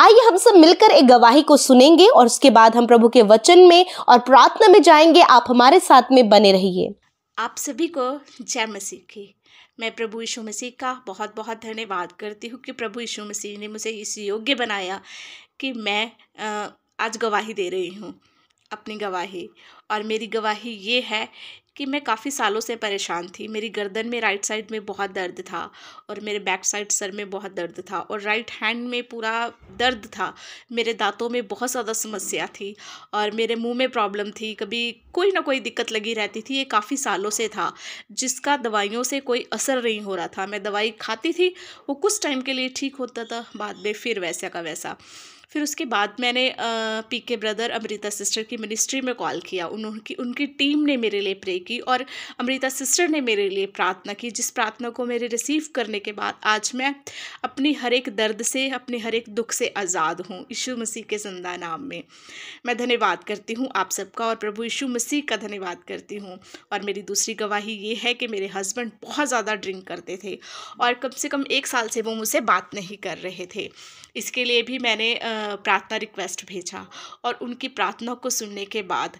आइए हम सब मिलकर एक गवाही को सुनेंगे और उसके बाद हम प्रभु के वचन में और प्रार्थना में जाएंगे आप हमारे साथ में बने रहिए आप सभी को जय मसीह की मैं प्रभु यीशु मसीह का बहुत बहुत धन्यवाद करती हूँ कि प्रभु यीशु मसीह ने मुझे इस योग्य बनाया कि मैं आज गवाही दे रही हूँ अपनी गवाही और मेरी गवाही ये है कि मैं काफ़ी सालों से परेशान थी मेरी गर्दन में राइट साइड में बहुत दर्द था और मेरे बैक साइड सर में बहुत दर्द था और राइट हैंड में पूरा दर्द था मेरे दांतों में बहुत ज़्यादा समस्या थी और मेरे मुंह में प्रॉब्लम थी कभी कोई ना कोई दिक्कत लगी रहती थी ये काफ़ी सालों से था जिसका दवाइयों से कोई असर नहीं हो रहा था मैं दवाई खाती थी वो कुछ टाइम के लिए ठीक होता था बाद में फिर वैसा का वैसा फिर उसके बाद मैंने P K brother Amrita sister की मिनिस्ट्री में कॉल किया उन्होंने उनकी टीम ने मेरे लिए प्रे की और अमृता सिस्टर ने मेरे लिए प्रार्थना की जिस प्रार्थना को मेरे रिसीव करने के बाद आज मैं अपनी हर एक दर्द से अपने हर एक दुख से आज़ाद हूँ यीशु मसीह के जिंदा नाम में मैं धन्यवाद करती हूँ आप सबका और प्रभु यीशु मसीह का धन्यवाद करती हूँ और मेरी दूसरी गवाही ये है कि मेरे हस्बैंड बहुत ज़्यादा ड्रिंक करते थे और कम से कम एक साल से वो मुझसे बात नहीं कर रहे थे इसके लिए भी मैंने आ, प्रार्थना रिक्वेस्ट भेजा और उनकी प्रार्थना को सुनने के बाद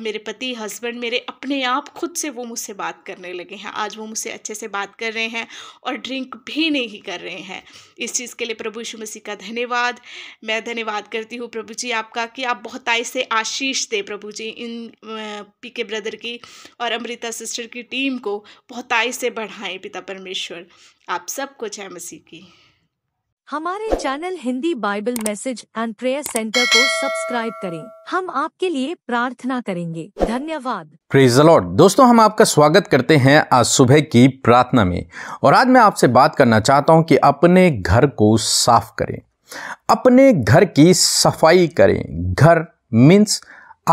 मेरे पति हस्बैंड मेरे अपने आप खुद से वो मुझसे बात करने लगे हैं आज वो मुझसे अच्छे से बात कर रहे हैं और ड्रिंक भी नहीं कर रहे हैं इस चीज़ के लिए प्रभु यीशु मसीह का धन्यवाद मैं धन्यवाद करती हूँ प्रभु जी आपका कि आप बहुताई से आशीष दें प्रभु जी इन पी के ब्रदर की और अमृता सिस्टर की टीम को बहुताई से बढ़ाएं पिता परमेश्वर आप सबको जय मसीह की हमारे channel Hindi Bible message and prayer centre को सब्सक्राइब करें हम आपके लिए प्रार्थना करेंगे धन्यवाद प्रेज लॉर्ड दोस्तों हम आपका स्वागत करते हैं आज सुबह की प्रार्थना में और आज मैं आपसे बात करना चाहता हूं कि अपने घर को साफ करें अपने घर की सफाई करें घर मीन्स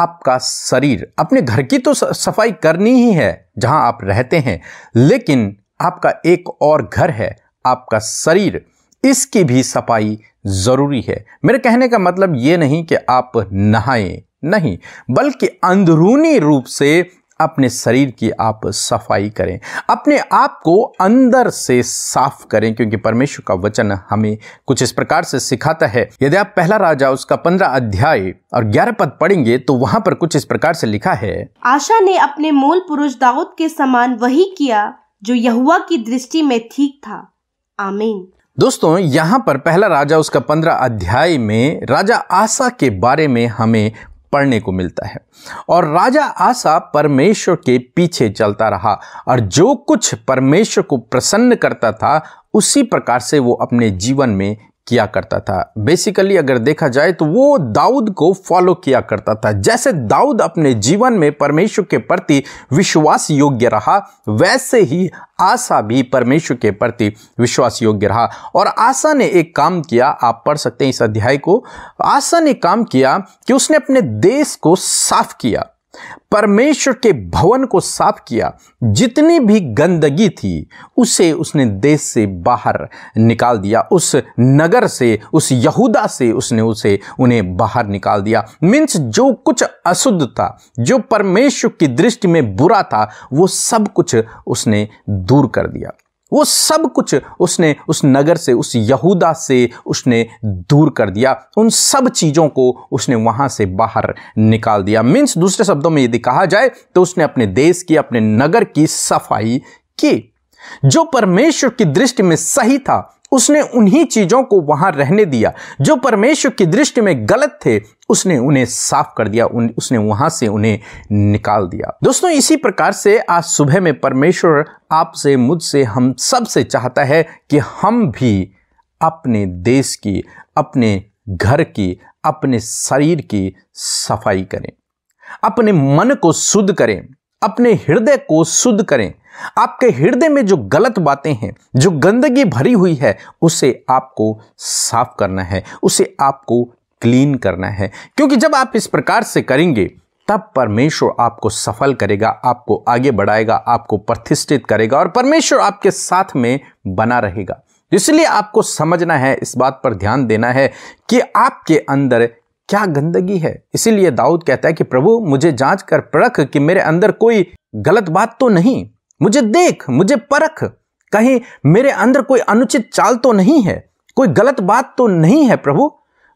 आपका शरीर अपने घर की तो सफाई करनी ही है जहां आप रहते हैं लेकिन आपका एक और घर है आपका शरीर इसकी भी सफाई ज़रूरी है मेरे कहने का मतलब ये नहीं कि आप नहाएं नहीं बल्कि अंदरूनी रूप से अपने शरीर की आप सफाई करें अपने आप को अंदर से साफ करें क्योंकि परमेश्वर का वचन हमें कुछ इस प्रकार से सिखाता है यदि आप पहला राजा उसका पंद्रह अध्याय और ग्यारह पद पढ़ेंगे तो वहां पर कुछ इस प्रकार से लिखा है आशा ने अपने मूल पुरुष दाऊद के समान वही किया जो यहुआ की दृष्टि में ठीक था आमीन दोस्तों यहाँ पर पहला राजा उसका पंद्रह अध्याय में राजा आशा के बारे में हमें पढ़ने को मिलता है और राजा आशा परमेश्वर के पीछे चलता रहा और जो कुछ परमेश्वर को प्रसन्न करता था उसी प्रकार से वो अपने जीवन में किया करता था बेसिकली अगर देखा जाए तो वो दाऊद को फॉलो किया करता था जैसे दाऊद अपने जीवन में परमेश्वर के प्रति विश्वास योग्य रहा वैसे ही आशा भी परमेश्वर के प्रति विश्वास योग्य रहा और आशा ने एक काम किया आप पढ़ सकते हैं इस अध्याय को आशा ने काम किया कि उसने अपने देश को साफ किया परमेश्वर के भवन को साफ किया जितनी भी गंदगी थी उसे उसने देश से बाहर निकाल दिया उस नगर से उस यहूदा से उसने उसे उन्हें बाहर निकाल दिया मीन्स जो कुछ अशुद्ध था जो परमेश्वर की दृष्टि में बुरा था वो सब कुछ उसने दूर कर दिया वो सब कुछ उसने उस नगर से उस यहूदा से उसने दूर कर दिया उन सब चीज़ों को उसने वहाँ से बाहर निकाल दिया मीन्स दूसरे शब्दों में यदि कहा जाए तो उसने अपने देश की अपने नगर की सफाई की जो परमेश्वर की दृष्टि में सही था उसने उन्हीं चीज़ों को वहां रहने दिया जो परमेश्वर की दृष्टि में गलत थे उसने उन्हें साफ कर दिया उन, उसने वहां से उन्हें निकाल दिया दोस्तों इसी प्रकार से आज सुबह में परमेश्वर आपसे मुझसे हम सबसे चाहता है कि हम भी अपने देश की अपने घर की अपने शरीर की सफाई करें अपने मन को शुद्ध करें अपने हृदय को शुद्ध करें आपके हृदय में जो गलत बातें हैं जो गंदगी भरी हुई है उसे आपको साफ करना है उसे आपको क्लीन करना है क्योंकि जब आप इस प्रकार से करेंगे तब परमेश्वर आपको सफल करेगा आपको आगे बढ़ाएगा आपको प्रतिष्ठित करेगा और परमेश्वर आपके साथ में बना रहेगा इसलिए आपको समझना है इस बात पर ध्यान देना है कि आपके अंदर क्या गंदगी है इसीलिए दाऊद कहता है कि प्रभु मुझे जांच कर परख कि मेरे अंदर कोई गलत बात तो नहीं मुझे देख मुझे परख कहीं मेरे अंदर कोई अनुचित चाल तो नहीं है कोई गलत बात तो नहीं है प्रभु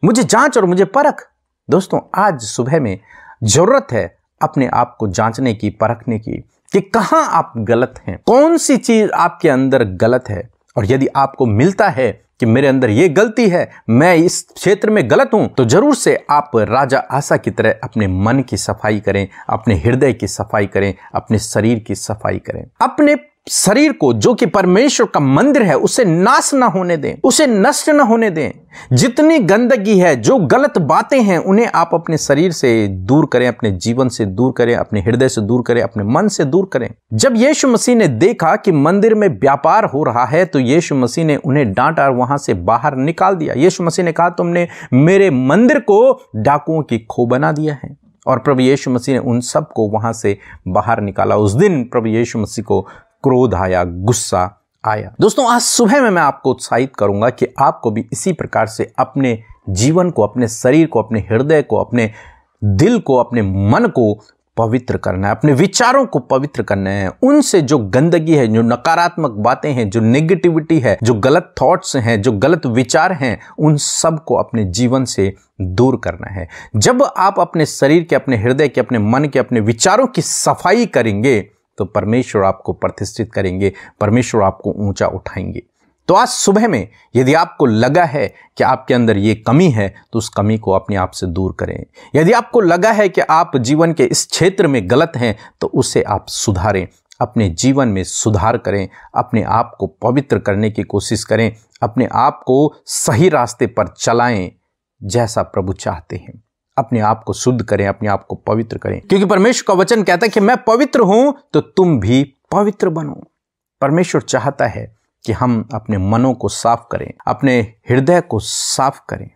मुझे जांच और मुझे परख दोस्तों आज सुबह में जरूरत है अपने आप को जांचने की परखने की कि कहां आप गलत हैं कौन सी चीज आपके अंदर गलत है और यदि आपको मिलता है कि मेरे अंदर ये गलती है मैं इस क्षेत्र में गलत हूं तो जरूर से आप राजा आशा की तरह अपने मन की सफाई करें अपने हृदय की सफाई करें अपने शरीर की सफाई करें अपने शरीर को जो कि परमेश्वर का मंदिर है उसे नाश ना होने दें उसे नष्ट ना होने दें जितनी गंदगी है जो गलत बातें हैं उन्हें आप अपने शरीर से दूर करें अपने जीवन से दूर करें अपने हृदय से दूर करें अपने मन से दूर करें जब यीशु मसीह ने देखा कि मंदिर में व्यापार हो रहा है तो यीशु मसीह ने उन्हें डांटा और वहां से बाहर निकाल दिया यीशु मसीह ने कहा तुमने मेरे मंदिर को डाकुओं की खो बना दिया है और प्रभु यीशु मसीह ने उन सबको वहां से बाहर निकाला उस दिन प्रभु यीशु मसीह को क्रोध आया गुस्सा आया दोस्तों आज सुबह में मैं आपको उत्साहित करूंगा कि आपको भी इसी प्रकार से अपने जीवन को अपने शरीर को अपने हृदय को अपने दिल को अपने मन को पवित्र करना है अपने विचारों को पवित्र करना है उनसे जो गंदगी है जो नकारात्मक बातें हैं जो नेगेटिविटी है जो गलत थॉट्स हैं जो गलत विचार हैं उन सब को अपने जीवन से दूर करना है जब आप अपने शरीर के अपने हृदय के अपने मन के अपने विचारों की सफाई करेंगे तो परमेश्वर आपको प्रतिष्ठित करेंगे परमेश्वर आपको ऊंचा उठाएंगे तो आज सुबह में यदि आपको लगा है कि आपके अंदर ये कमी है तो उस कमी को अपने आप से दूर करें यदि आपको लगा है कि आप जीवन के इस क्षेत्र में गलत हैं तो उसे आप सुधारें अपने जीवन में सुधार करें अपने आप को पवित्र करने की कोशिश करें अपने आप को सही रास्ते पर चलाएं जैसा प्रभु चाहते हैं अपने आप को शुद्ध करें अपने आप को पवित्र करें क्योंकि परमेश्वर का वचन कहता है कि मैं पवित्र हूं तो तुम भी पवित्र बनो परमेश्वर चाहता है कि हम अपने मनों को साफ करें अपने हृदय को साफ करें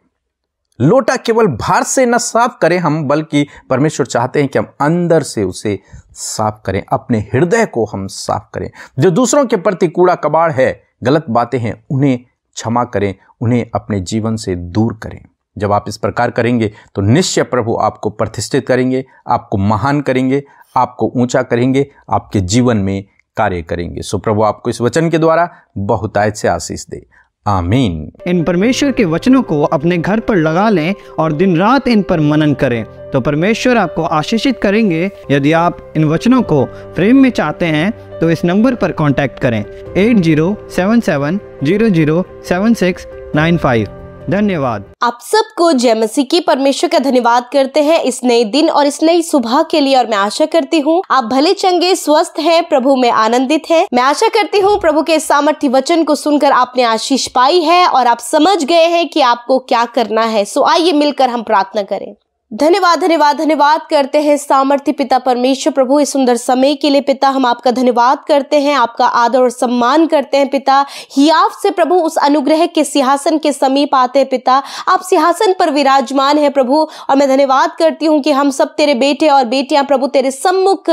लोटा केवल भार से न साफ करें हम बल्कि परमेश्वर चाहते हैं कि हम अंदर से उसे साफ करें अपने हृदय को हम साफ करें जो दूसरों के प्रति कूड़ा कबाड़ है गलत बातें हैं उन्हें क्षमा करें उन्हें अपने जीवन से दूर करें जब आप इस प्रकार करेंगे तो निश्चय प्रभु आपको प्रतिष्ठित करेंगे आपको महान करेंगे आपको ऊंचा करेंगे आपके जीवन में कार्य करेंगे सो प्रभु आपको इस वचन के द्वारा बहुतायत से आशीष दे आमीन इन परमेश्वर के वचनों को अपने घर पर लगा लें और दिन रात इन पर मनन करें तो परमेश्वर आपको आशीषित करेंगे यदि आप इन वचनों को फ्रेम में चाहते हैं तो इस नंबर पर कांटेक्ट करें eight zero seven seven zero zero seven six nine five धन्यवाद आप सबको जय मसीह की परमेश्वर का धन्यवाद करते हैं इस नए दिन और इस नई सुबह के लिए और मैं आशा करती हूँ आप भले चंगे स्वस्थ हैं प्रभु में आनंदित हैं मैं आशा करती हूँ प्रभु के सामर्थ्य वचन को सुनकर आपने आशीष पाई है और आप समझ गए हैं कि आपको क्या करना है सो आइए मिलकर हम प्रार्थना करें धन्यवाद धन्यवाद धन्यवाद करते हैं सामर्थ्य पिता परमेश्वर प्रभु इस सुंदर समय के लिए पिता हम आपका धन्यवाद करते हैं आपका आदर और सम्मान करते हैं पिता हियाव से प्रभु उस अनुग्रह के सिंहासन के समीप आते हैं पिता आप सिंहासन पर विराजमान है प्रभु और मैं धन्यवाद करती हूँ कि हम सब तेरे बेटे और बेटियाँ प्रभु तेरे सम्मुख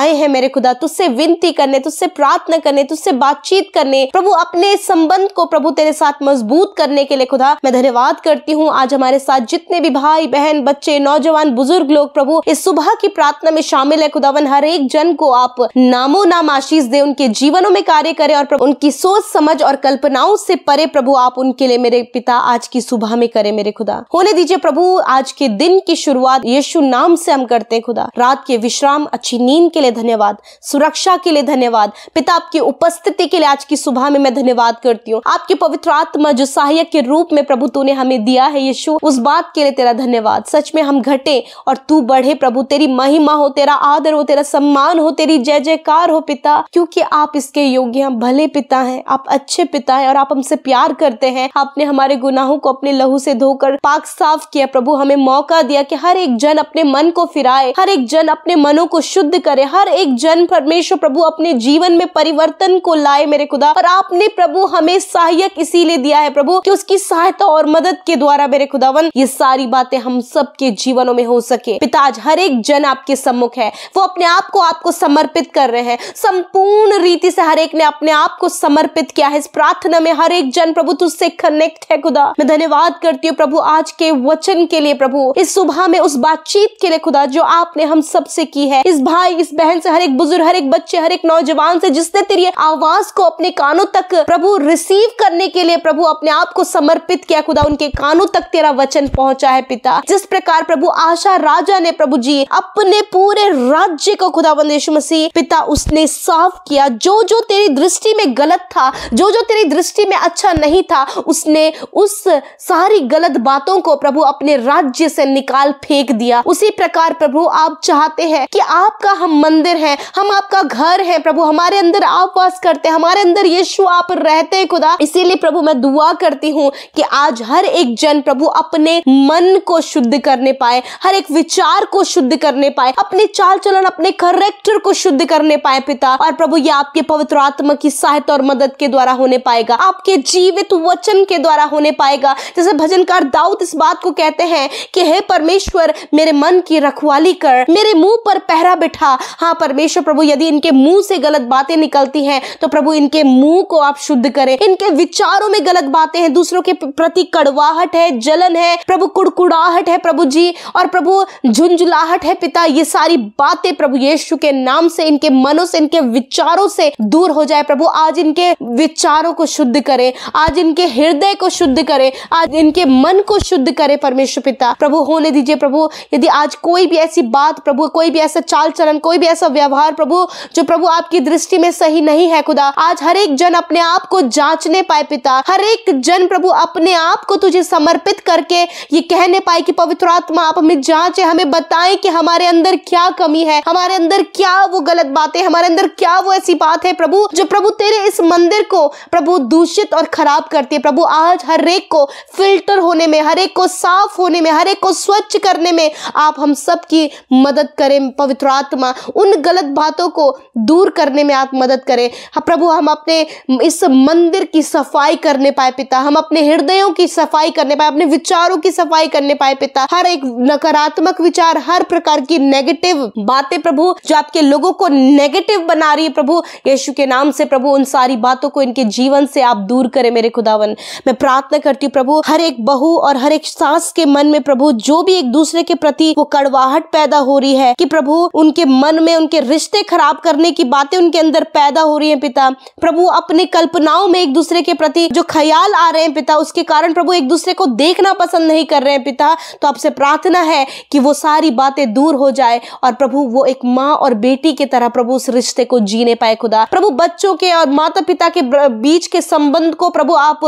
आए हैं मेरे खुदा तुझसे विनती करने तुझसे प्रार्थना करने तुझसे बातचीत करने प्रभु अपने संबंध को प्रभु तेरे साथ मजबूत करने के लिए खुदा मैं धन्यवाद करती हूँ आज हमारे साथ जितने भी भाई बहन बच्चे बच्चे नौजवान बुजुर्ग लोग प्रभु इस सुबह की प्रार्थना में शामिल है खुदावन हर एक जन को आप नामो नाम आशीष दे उनके जीवनों में कार्य करे और उनकी सोच समझ और कल्पनाओं से परे प्रभु आप उनके लिए मेरे पिता आज की सुबह में करे मेरे खुदा होने दीजिए प्रभु आज के दिन की शुरुआत यीशु नाम से हम करते हैं खुदा रात के विश्राम अच्छी नींद के लिए धन्यवाद सुरक्षा के लिए धन्यवाद पिता आपकी उपस्थिति के लिए आज की सुबह में मैं धन्यवाद करती हूँ आपके पवित्र आत्मा जो सहायक के रूप में प्रभु तूने हमें दिया है यीशु उस बात के लिए तेरा धन्यवाद सच में में हम घटे और तू बढ़े प्रभु तेरी महिमा हो तेरा आदर हो तेरा सम्मान हो तेरी जय जयकार हो पिता क्योंकि आप इसके योग्य हैं भले पिता हैं आप अच्छे पिता हैं और आप हमसे प्यार करते हैं आपने हमारे गुनाहों को अपने लहू से धोकर पाक साफ किया प्रभु हमें मौका दिया कि हर एक जन अपने मन को फिराए हर एक जन अपने मनों को शुद्ध करे हर एक जन परमेश्वर प्रभु अपने जीवन में परिवर्तन को लाए मेरे खुदा और आपने प्रभु हमें सहायक इसीलिए दिया है प्रभु कि उसकी सहायता और मदद के द्वारा मेरे खुदावन ये सारी बातें हम सबके के जीवनों में हो सके पिता आज हर एक जन आपके सम्मुख है वो अपने आप को आपको समर्पित कर रहे हैं संपूर्ण रीति से हर एक ने अपने आप को समर्पित किया है इस प्रार्थना में हर एक जन प्रभु तुझसे कनेक्ट है खुदा मैं धन्यवाद करती हूँ प्रभु आज के वचन के लिए प्रभु इस सुबह में उस बातचीत के लिए खुदा जो आपने हम सबसे की है इस भाई इस बहन से हर एक बुजुर्ग हर एक बच्चे हर एक नौजवान से जिसने तेरी आवाज को अपने कानों तक प्रभु रिसीव करने के लिए प्रभु अपने आप को समर्पित किया खुदा उनके कानों तक तेरा वचन पहुंचा है पिता जिस प्रकार प्रकार प्रभु आशा राजा ने प्रभु जी अपने पूरे राज्य को खुदाबंद यीशु मसीह पिता उसने साफ किया जो जो तेरी दृष्टि में गलत था जो जो तेरी दृष्टि में अच्छा नहीं था उसने उस सारी गलत बातों को प्रभु अपने राज्य से निकाल फेंक दिया उसी प्रकार प्रभु आप चाहते हैं कि आपका हम मंदिर है हम आपका घर है प्रभु हमारे अंदर आप वास करते हैं हमारे अंदर यीशु आप रहते हैं खुदा इसीलिए प्रभु मैं दुआ करती हूँ कि आज हर एक जन प्रभु अपने मन को शुद्ध करने करने पाए हर एक विचार को शुद्ध करने पाए अपने चाल चलन अपने करेक्टर को शुद्ध करने पाए पिता और प्रभु ये आपके पवित्र आत्मा की सहायता और मदद के द्वारा होने पाएगा आपके जीवित वचन के द्वारा होने पाएगा जैसे भजनकार दाऊद इस बात को कहते हैं कि हे परमेश्वर मेरे मन की रखवाली कर मेरे मुंह पर पहरा बिठा हाँ परमेश्वर प्रभु यदि इनके मुंह से गलत बातें निकलती हैं तो प्रभु इनके मुंह को आप शुद्ध करें इनके विचारों में गलत बातें हैं दूसरों के प्रति कड़वाहट है जलन है प्रभु कुड़कुड़ाहट है प्रभु जी जी और प्रभु झुंझुलाहट है पिता ये सारी बातें प्रभु यीशु के नाम से इनके मनों से इनके विचारों से दूर हो जाए प्रभु आज इनके विचारों को शुद्ध करें आज इनके हृदय को शुद्ध करें आज इनके मन को शुद्ध करें परमेश्वर पिता प्रभु होने दीजिए प्रभु यदि आज कोई भी ऐसी बात प्रभु कोई भी ऐसा चाल चलन कोई भी ऐसा व्यवहार प्रभु जो प्रभु आपकी दृष्टि में सही नहीं है खुदा आज हर एक जन अपने आप को जांचने पाए पिता हर एक जन प्रभु अपने आप को तुझे समर्पित करके ये कहने पाए कि पवित्र परमात्मा आप हमें जांचे हमें बताएं कि हमारे अंदर क्या कमी है हमारे अंदर क्या वो गलत बातें हमारे अंदर क्या वो ऐसी बात है प्रभु जो प्रभु तेरे इस मंदिर को प्रभु दूषित और खराब करती है प्रभु आज हर एक को फिल्टर होने में हर एक को साफ होने में हर एक को स्वच्छ करने में आप हम सब की मदद करें पवित्र आत्मा उन गलत बातों को दूर करने में आप मदद करें हाँ, प्रभु हम अपने इस मंदिर की सफाई करने पाए पिता हम अपने हृदयों की सफाई करने पाए अपने विचारों की सफाई करने पाए पिता हर एक नकारात्मक विचार हर प्रकार की नेगेटिव बातें प्रभु जो आपके लोगों को नेगेटिव बना रही है प्रभु यीशु के नाम से प्रभु उन सारी बातों को इनके जीवन से आप दूर करें मेरे खुदावन मैं प्रार्थना करती हूँ प्रभु हर एक बहू और हर एक सास के मन में प्रभु जो भी एक दूसरे के प्रति वो कड़वाहट पैदा हो रही है कि प्रभु उनके मन में उनके रिश्ते खराब करने की बातें उनके अंदर पैदा हो रही है पिता प्रभु अपने कल्पनाओं में एक दूसरे के प्रति जो ख्याल आ रहे हैं पिता उसके कारण प्रभु एक दूसरे को देखना पसंद नहीं कर रहे हैं पिता तो आपसे प्रार्थना है कि वो सारी बातें दूर हो जाए और प्रभु वो एक माँ और बेटी की तरह प्रभु उस रिश्ते को जीने पाए खुदा प्रभु बच्चों के और माता पिता के बीच के संबंध को प्रभु आप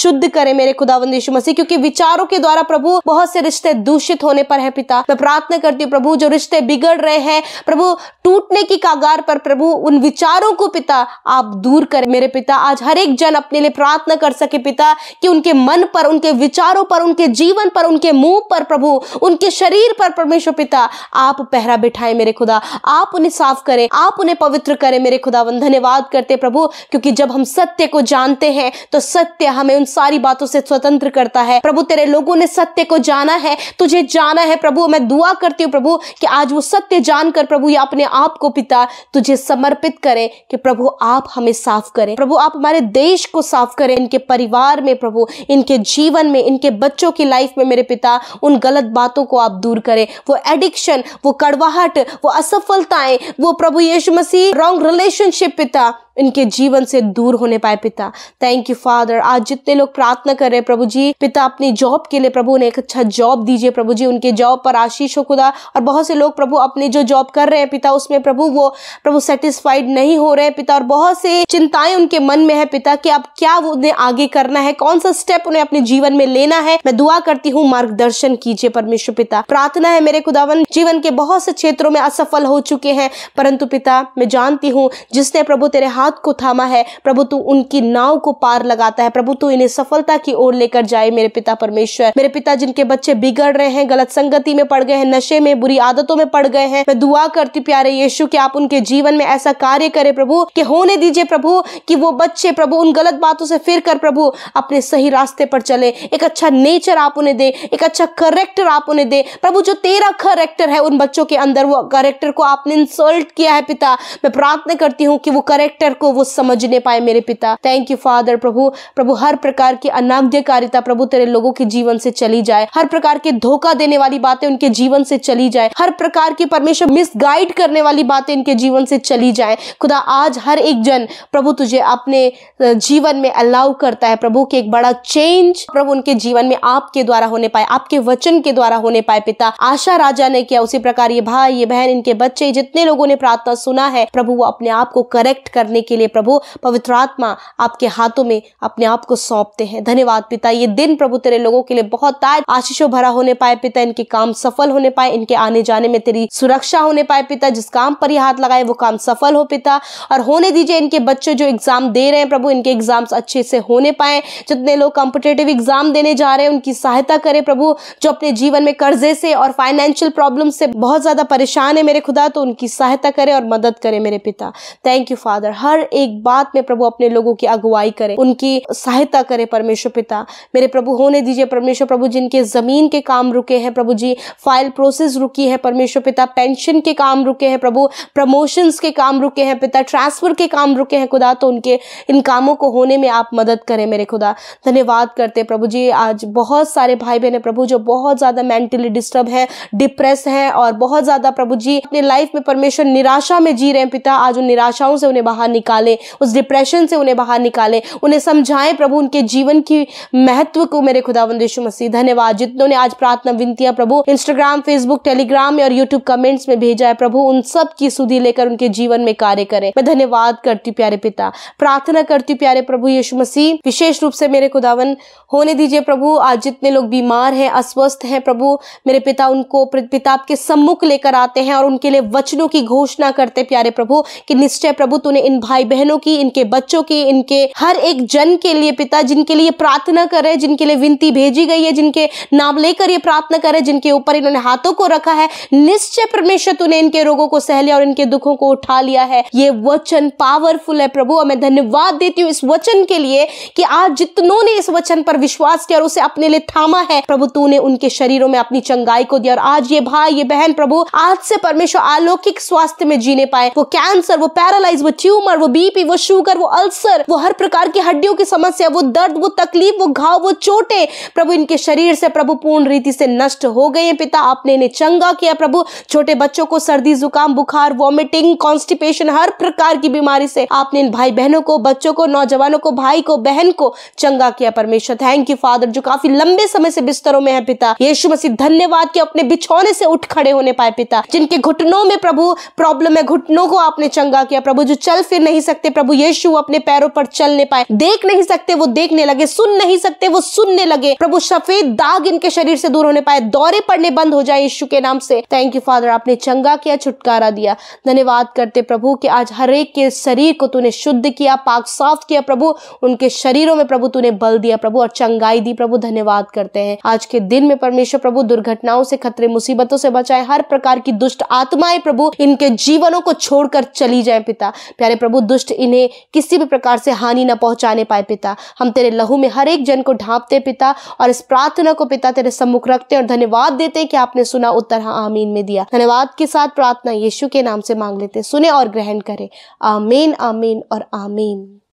शुद्ध करें मेरे खुदावंद यीशु मसीह क्योंकि विचारों के द्वारा प्रभु बहुत से रिश्ते दूषित होने पर है पिता मैं प्रार्थना करती हूँ प्रभु जो रिश्ते बिगड़ रहे हैं प्रभु टूटने की कागार पर प्रभु उन विचारों को पिता आप दूर करें मेरे पिता आज हर एक जन अपने लिए प्रार्थना कर सके पिता कि उनके मन पर उनके विचारों पर उनके जीवन पर उनके मुंह पर प्रभु उनके शरीर पर परमेश्वर पिता आप पहरा बिठाए मेरे खुदा आप उन्हें साफ करें आप उन्हें पवित्र करें मेरे खुदा धन्यवाद करते प्रभु क्योंकि जब हम सत्य को जानते हैं तो सत्य हमें उन सारी बातों से स्वतंत्र करता है प्रभु तेरे लोगों ने सत्य को जाना है तुझे जाना है प्रभु मैं दुआ करती हूँ प्रभु कि आज वो सत्य जानकर प्रभु या अपने आप को पिता तुझे समर्पित करें कि प्रभु आप हमें साफ करें प्रभु आप हमारे देश को साफ करें इनके परिवार में प्रभु इनके जीवन में इनके बच्चों की लाइफ में मेरे पिता उन गलत गलत बातों को आप दूर करें वो एडिक्शन वो कड़वाहट वो असफलताएं वो प्रभु यीशु मसीह रॉन्ग रिलेशनशिप पिता इनके जीवन से दूर होने पाए पिता थैंक यू फादर आज जितने लोग प्रार्थना कर रहे हैं प्रभु जी पिता अपनी जॉब के लिए प्रभु उन्हें एक अच्छा जॉब दीजिए प्रभु जी उनके जॉब पर आशीष हो खुदा और बहुत से लोग प्रभु अपने जो जॉब कर रहे हैं पिता उसमें प्रभु वो प्रभु सेटिस्फाइड नहीं हो रहे हैं पिता और बहुत से चिंताएं उनके मन में है पिता की अब क्या उन्हें आगे करना है कौन सा स्टेप उन्हें अपने जीवन में लेना है मैं दुआ करती हूँ मार्गदर्शन कीजिए परमेश्वर पिता प्रार्थना है मेरे खुदावन जीवन के बहुत से क्षेत्रों में असफल हो चुके हैं परंतु पिता मैं जानती हूँ जिसने प्रभु तेरे हाथ को थामा है प्रभु तू उनकी नाव को पार लगाता है प्रभु तू इन्हें सफलता की ओर लेकर जाए मेरे पिता परमेश्वर मेरे पिता जिनके बच्चे बिगड़ रहे हैं गलत संगति में पड़ गए हैं नशे में बुरी आदतों में पड़ गए हैं मैं दुआ करती प्यारे यीशु कि आप उनके जीवन में ऐसा कार्य करें प्रभु कि होने दीजिए प्रभु कि वो बच्चे प्रभु उन गलत बातों से फिर कर प्रभु अपने सही रास्ते पर चले एक अच्छा नेचर आप उन्हें दे एक अच्छा करेक्टर आप उन्हें दे प्रभु जो तेरा करेक्टर है उन बच्चों के अंदर वो करेक्टर को आपने इंसल्ट किया है पिता मैं प्रार्थना करती हूँ कि वो करेक्टर को वो समझने पाए मेरे पिता थैंक यू फादर प्रभु प्रभु हर प्रकार की अनाज्ञकारिता प्रभु तेरे लोगों के जीवन से चली जाए हर प्रकार के धोखा देने वाली बातें उनके जीवन से चली जाए हर प्रकार की परमेश्वर मिस गाइड करने वाली बातें इनके जीवन से चली जाए खुदा आज हर एक जन प्रभु तुझे अपने जीवन में अलाउ करता है प्रभु के एक बड़ा चेंज प्रभु उनके जीवन में आपके द्वारा होने पाए आपके वचन के द्वारा होने पाए पिता आशा राजा ने किया उसी प्रकार ये भाई ये बहन इनके बच्चे जितने लोगों ने प्रार्थना सुना है प्रभु वो अपने आप को करेक्ट करने के लिए प्रभु पवित्र आत्मा आपके हाथों में अपने आप को सौंपते हैं धन्यवाद पिता ये दिन प्रभु तेरे लोगों के लिए बहुत आय आशीषों भरा होने पाए पिता इनके काम सफल होने पाए इनके आने जाने में तेरी सुरक्षा होने पाए पिता जिस काम पर ये हाथ लगाए वो काम सफल हो पिता और होने दीजिए इनके बच्चे जो एग्जाम दे रहे हैं प्रभु इनके एग्जाम्स अच्छे से होने पाए जितने लोग कॉम्पिटेटिव एग्जाम देने जा रहे हैं उनकी सहायता करें प्रभु जो अपने जीवन जीवन में कर्जे से और फाइनेंशियल प्रॉब्लम से बहुत ज़्यादा परेशान है मेरे खुदा तो उनकी सहायता करें और मदद करें मेरे पिता थैंक यू फादर हर एक बात में प्रभु अपने लोगों की अगुवाई करें उनकी सहायता करें परमेश्वर पिता मेरे प्रभु होने दीजिए परमेश्वर प्रभु जिनके ज़मीन के काम रुके हैं प्रभु जी फाइल प्रोसेस रुकी है परमेश्वर पिता पेंशन के काम रुके हैं प्रभु प्रमोशंस के काम रुके हैं पिता ट्रांसफ़र के काम रुके हैं खुदा तो उनके इन कामों को होने में आप मदद करें मेरे खुदा धन्यवाद करते प्रभु जी आज बहुत सारे भाई बहन प्रभु जो बहुत ज़्यादा मेंटली डिस्टर्ब है डिप्रेस है और बहुत ज़्यादा प्रभु जी अपने लाइफ में परमेश्वर निराशा में जी रहे हैं पिता आज उन निराशाओं से उन्हें बाहर निकाले उस डिप्रेशन से उन्हें बाहर निकाले उन्हें समझाएं प्रभु उनके जीवन की महत्व को मेरे खुदावंद यीशु मसीह धन्यवाद जितनों ने आज प्रार्थना विनतियां प्रभु इंस्टाग्राम फेसबुक टेलीग्राम में और यूट्यूब कमेंट्स में भेजा है प्रभु उन सब की सुधी लेकर उनके जीवन में कार्य करें मैं धन्यवाद करती हूँ प्यारे पिता प्रार्थना करती हूँ प्यारे प्रभु यीशु मसीह विशेष रूप से मेरे खुदावन होने दीजिए प्रभु आज जितने लोग बीमार हैं अस्वस्थ हैं हैं प्रभु मेरे पिता उनको पिता आपके सम्मुख लेकर आते हैं और उनके लिए वचनों की घोषणा करते प्यारे प्रभु कि निश्चय प्रभु तूने इन भाई बहनों की इनके बच्चों की इनके हर एक जन के लिए पिता जिनके लिए प्रार्थना कर रहे जिनके लिए विनती भेजी गई है जिनके नाम लेकर ये प्रार्थना कर रहे जिनके ऊपर इन्होंने हाथों को रखा है निश्चय परमेश्वर तूने इनके रोगों को सह लिया और इनके दुखों को उठा लिया है ये वचन पावरफुल है प्रभु और मैं धन्यवाद देती हूँ इस वचन के लिए कि आज जितनों ने इस वचन पर विश्वास किया और उसे अपने लिए थामा है प्रभु तूने उनके शरीर शरीरों में अपनी चंगाई को दिया और आज ये भाई ये बहन प्रभु आज से परमेश्वर अलौकिक स्वास्थ्य में जीने पाए वो कैंसर वो पैरालाइज वो ट्यूमर वो बीपी वो शुगर वो अल्सर वो हर प्रकार की हड्डियों की समस्या वो दर्द वो तकलीफ वो घाव वो चोटे प्रभु इनके शरीर से प्रभु पूर्ण रीति से नष्ट हो गए पिता आपने इन्हें चंगा किया प्रभु छोटे बच्चों को सर्दी जुकाम बुखार वॉमिटिंग कॉन्स्टिपेशन हर प्रकार की बीमारी से आपने इन भाई बहनों को बच्चों को नौजवानों को भाई को बहन को चंगा किया परमेश्वर थैंक यू फादर जो काफी लंबे समय से बिस्तरों में है पिता ये यीशु मसीह धन्यवाद कि अपने बिछौने से उठ खड़े होने पाए पिता जिनके घुटनों में प्रभु प्रॉब्लम है घुटनों को आपने चंगा किया प्रभु जो चल फिर नहीं सकते प्रभु यीशु अपने पैरों पर चलने पाए देख नहीं सकते वो देखने लगे सुन नहीं सकते वो सुनने लगे प्रभु सफेद दाग इनके शरीर से दूर होने पाए दौरे पड़ने बंद हो जाए यीशु के नाम से थैंक यू फादर आपने चंगा किया छुटकारा दिया धन्यवाद करते प्रभु कि आज हर एक के शरीर को तूने शुद्ध किया पाक साफ किया प्रभु उनके शरीरों में प्रभु तूने बल दिया प्रभु और चंगाई दी प्रभु धन्यवाद करते हैं आज के दिन में परमेश्वर परमेश्वर प्रभु दुर्घटनाओं से खतरे मुसीबतों से बचाए हर प्रकार की दुष्ट आत्माएं प्रभु इनके जीवनों को छोड़कर चली जाए पिता प्यारे प्रभु दुष्ट इन्हें किसी भी प्रकार से हानि न पहुंचाने पाए पिता हम तेरे लहू में हर एक जन को ढांपते पिता और इस प्रार्थना को पिता तेरे सम्मुख रखते और धन्यवाद देते कि आपने सुना उत्तर हाँ आमीन में दिया धन्यवाद के साथ प्रार्थना यीशु के नाम से मांग लेते सुने और ग्रहण करें आमीन आमीन और आमीन